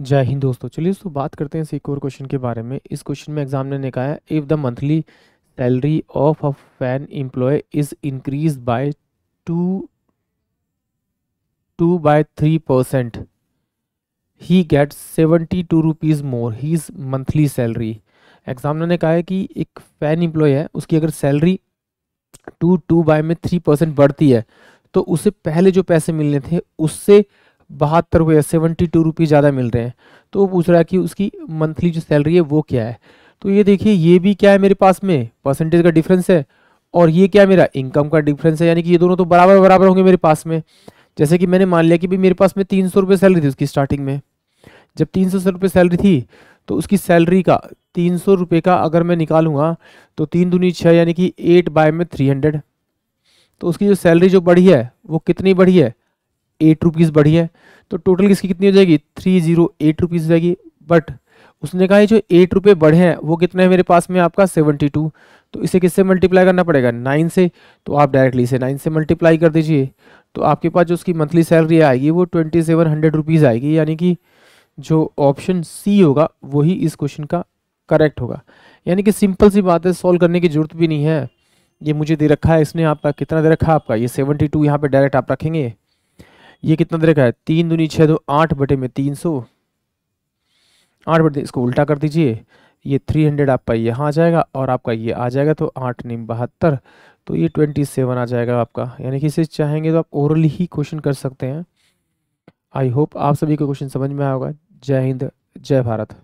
जय हिंद दोस्तों चलिए दोस्तों बात करते हैं एक और क्वेश्चन के बारे में इस क्वेश्चन में एग्जाम ने निकाया if the monthly salary of a fan employ is increase by two two by three percent he get seventy two rupees more he is monthly salary exam ने कहा है कि एक फैन एम्प्लॉय है उसकी अगर सैलरी टू टू बाय में three percent बढ़ती है तो उसे पहले जो पैसे मिलने थे उससे बहत्तर रुपये सेवेंटी टू रुपीज़ ज़्यादा मिल रहे हैं तो वो पूछ रहा है कि उसकी मंथली जो सैलरी है वो क्या है तो ये देखिए ये भी क्या है मेरे पास में परसेंटेज का डिफरेंस है और ये क्या मेरा इनकम का डिफरेंस है यानी कि ये दोनों तो बराबर बराबर होंगे मेरे पास में जैसे कि मैंने मान लिया कि भाई मेरे पास में तीन सौ रुपये सैलरी थी उसकी स्टार्टिंग में जब तीन सौ रुपये सैलरी थी तो उसकी सैलरी का तीन सौ रुपये का अगर मैं निकालूंगा तो तीन दूनी छः यानी कि एट बाय में थ्री हंड्रेड तो उसकी जो सैलरी जो बढ़ी है वो कितनी बढ़ी है एट रुपीज़ बढ़ी है तो टोटल किसकी कितनी हो जाएगी थ्री जीरो एट रुपीज़ हो जाएगी बट उसने कहा है जो एट रुपये बढ़े हैं वो कितना है मेरे पास में आपका सेवेंटी टू तो इसे किससे मल्टीप्लाई करना पड़ेगा नाइन से तो आप डायरेक्टली इसे नाइन से मल्टीप्लाई कर दीजिए तो आपके पास जो उसकी मंथली सैलरी आएगी वो ट्वेंटी सेवन हंड्रेड रुपीज़ आएगी यानी कि जो ऑप्शन सी होगा वही इस क्वेश्चन का करेक्ट होगा यानी कि सिंपल सी बात है सॉल्व करने की ज़रूरत भी नहीं है ये मुझे दे रखा है इसने आपका कितना दे रखा है आपका ये सेवेंटी टू यहाँ पर डायरेक्ट आप रखेंगे ये कितना दे रखा है तीन दूनी छः दो आठ बटे में तीन सौ आठ बटे इसको उल्टा कर दीजिए ये थ्री हंड्रेड आपका यहाँ आ जाएगा और आपका ये आ जाएगा तो आठ नीम बहत्तर तो ये ट्वेंटी सेवन आ जाएगा आपका यानी कि इसे चाहेंगे तो आप ओरली ही क्वेश्चन कर सकते हैं आई होप आप सभी को क्वेश्चन समझ में आएगा जय हिंद जय भारत